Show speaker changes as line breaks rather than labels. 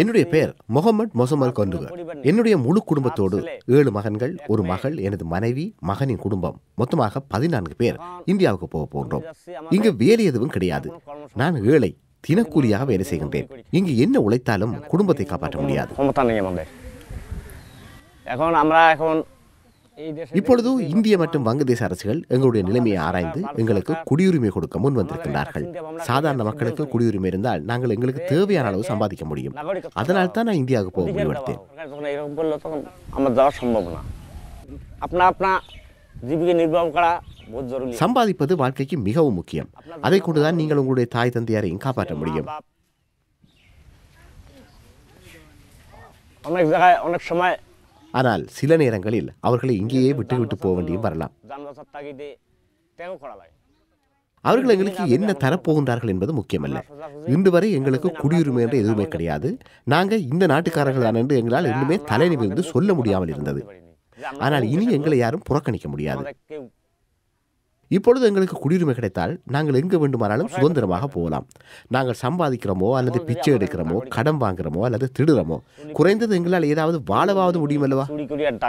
என்னுடைய பெயர் முகமது மொசமல் கொண்டுகர் என்னுடைய முழு குடும்பத்தோடு ஏழு மகன்கள் ஒரு மகள் எனது மனைவி மகனின் குடும்பம் மொத்தமாக பதினான்கு பேர் இந்தியாவுக்கு போக போன்றோம் இங்கு வேலை எதுவும் கிடையாது நான் ஏழை தினக்கூலியாக வேலை செய்கின்றேன் இங்கு என்ன உழைத்தாலும் குடும்பத்தை காப்பாற்ற முடியாது இப்பொழுது இந்திய மற்றும் வங்கதேச அரசுகள் எங்களுடைய நிலைமையை ஆராய்ந்து எங்களுக்கு குடியுரிமை கொடுக்க முன் வந்திருக்கிறார்கள் சாதாரண மக்களுக்கு குடியுரிமை இருந்தால் நாங்கள் எங்களுக்கு தேவையான அளவு சம்பாதிக்க முடியும் அதனால் தான் நான் இந்தியாவுக்கு போக முடிவெடுத்தேன் சம்பாதிப்பது வாழ்க்கைக்கு மிகவும் முக்கியம் அதை கொண்டுதான் நீங்கள் உங்களுடைய தாய் தந்தையாரையும் காப்பாற்ற முடியும் அனைத்து ஆனால் சில நேரங்களில் அவர்களை இங்கேயே விட்டுவிட்டு போக வேண்டியும் வரலாம் அவர்கள் எங்களுக்கு என்ன தரப்போகின்றார்கள் என்பது முக்கியமல்ல இன்று வரை எங்களுக்கு குடியுரிமை என்று எதுவுமே கிடையாது நாங்கள் இந்த நாட்டுக்காரர்கள் தான் என்று எங்களால் இன்னுமே தலைநிமிர்ந்து சொல்ல முடியாமல் இருந்தது ஆனால் இனி எங்களை யாரும் புறக்கணிக்க முடியாது இப்பொழுது எங்களுக்கு குடியுரிமை கிடைத்தால் நாங்கள் எங்கு வேண்டுமானாலும் சுதந்திரமாக போகலாம் நாங்கள் சம்பாதிக்கிறோமோ அல்லது பிச்சை எடுக்கிறோமோ கடன் வாங்குறோமோ அல்லது திருடுறோமோ குறைந்தது எங்களால் ஏதாவது வாழவாவது முடியும் அல்லவா